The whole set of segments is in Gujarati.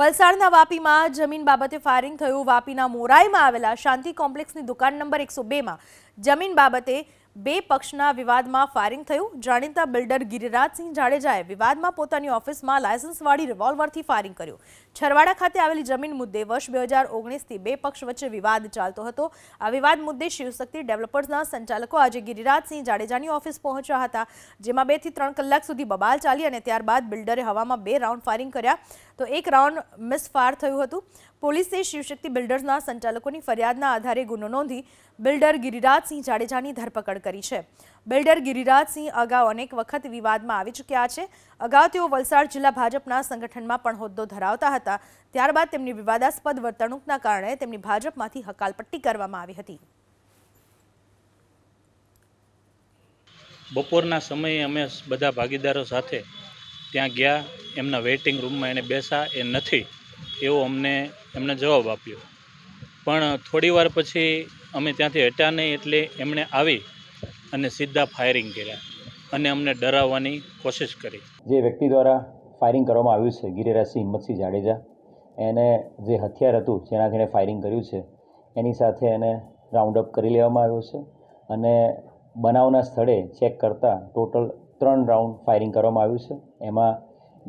વલસાડના વાપીમાં જમીન બાબતે ફાયરિંગ થયું વાપીના મોરાઈમાં આવેલા શાંતિ કોમ્પ્લેક્સની દુકાન નંબર એકસો બેમાં જમીન બાબતે બે પક્ષના વિવાદમાં ફાયરિંગ થયું જાણીતા બિલ્ડર ગિરિરાજસિંહ જાડેજાએ વિવાદમાં પોતાની ઓફિસમાં લાયસન્સવાળી રિવોલ્વરથી ફાયરિંગ કર્યું છરવાડા ખાતે આવેલી જમીન મુદ્દે વર્ષ બે હજાર ઓગણીસથી બે પક્ષ વચ્ચે વિવાદ ચાલતો હતો આ વિવાદ મુદ્દે શિવશક્તિ ડેવલપર્સના સંચાલકો આજે ગિરિરાજસિંહ જાડેજાની ઓફિસ પહોંચ્યા હતા જેમાં બેથી ત્રણ કલાક સુધી બબાલ ચાલી અને ત્યારબાદ બિલ્ડરે હવામાં બે રાઉન્ડ ફાયરિંગ કર્યા તો એક રાઉન્ડ મિસફાયર થયું હતું પોલીસે શિવશક્તિ બિલ્ડર્સના સંચાલકોની ફરિયાદના આધારે ગુનો નોંધી બિલ્ડર ગિરિરાજસિંહ જાડેજાની ધરપકડ કરી છે બિલ્ડર ગિરિરાજસિંહ અગાઉ અનેક વખત વિવાદમાં આવી ચૂક્યા છે અગાઉ તેઓ વલસાડ જિલ્લા ભાજપના સંગઠનમાં પણ હોદ્દો ધરાવતા હતા ત્યારબાદ તેમની વિવાદાસ્પદ વર્તણૂકના કારણે તેમની ભાજપમાંથી હકાલપટ્ટી કરવામાં આવી હતી બપોરના સમયે અમે બધા ભાગીદારો સાથે ત્યાં ગયા એમના વેઇટિંગ રૂમમાં એને બેસા એ નથી એવો અમને એમને જવાબ આપ્યો પણ થોડીવાર પછી અમે ત્યાંથી હટ્યા નહીં એટલે એમણે આવી અને સીધા ફાયરિંગ કર્યા અને અમને ડરાવવાની કોશિશ કરી જે વ્યક્તિ દ્વારા ફાયરિંગ કરવામાં આવ્યું છે ગિરિરાજસિંહ હિંમતસિંહ જાડેજા એને જે હથિયાર હતું જેનાથી એણે ફાયરિંગ કર્યું છે એની સાથે એને રાઉન્ડ અપ કરી લેવામાં આવ્યો છે અને બનાવના સ્થળે ચેક કરતાં ટોટલ ત્રણ રાઉન્ડ ફાયરિંગ કરવામાં આવ્યું છે એમાં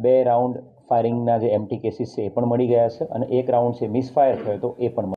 બે રાઉન્ડ ફાયરિંગના જે એમટી કેસીસ છે એ પણ મળી ગયા છે અને એક રાઉન્ડ છે મિસફાયર થયો તો એ પણ